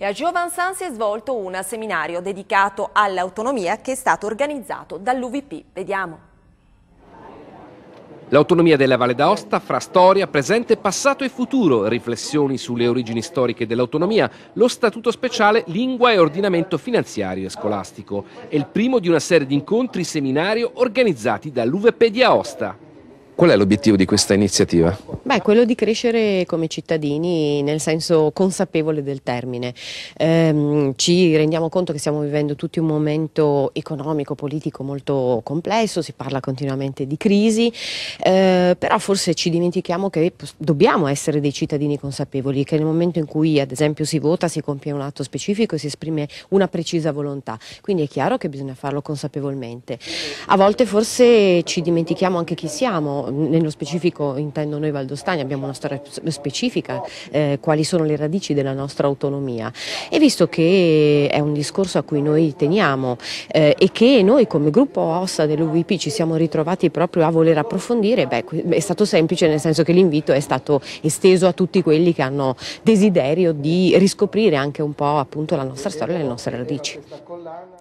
e a Giovansan si è svolto un seminario dedicato all'autonomia che è stato organizzato dall'UVP. Vediamo. L'autonomia della Valle d'Aosta fra storia, presente, passato e futuro, riflessioni sulle origini storiche dell'autonomia, lo statuto speciale, lingua e ordinamento finanziario e scolastico. È il primo di una serie di incontri seminario organizzati dall'UVP di Aosta. Qual è l'obiettivo di questa iniziativa? Beh, quello di crescere come cittadini nel senso consapevole del termine. Ehm, ci rendiamo conto che stiamo vivendo tutti un momento economico, politico molto complesso, si parla continuamente di crisi, eh, però forse ci dimentichiamo che dobbiamo essere dei cittadini consapevoli, che nel momento in cui ad esempio si vota si compie un atto specifico e si esprime una precisa volontà, quindi è chiaro che bisogna farlo consapevolmente. A volte forse ci dimentichiamo anche chi siamo, nello specifico intendo noi valdostani, abbiamo una storia specifica, eh, quali sono le radici della nostra autonomia e visto che è un discorso a cui noi teniamo eh, e che noi come gruppo OSSA dell'UVP ci siamo ritrovati proprio a voler approfondire, beh, è stato semplice nel senso che l'invito è stato esteso a tutti quelli che hanno desiderio di riscoprire anche un po' appunto la nostra storia e le nostre radici.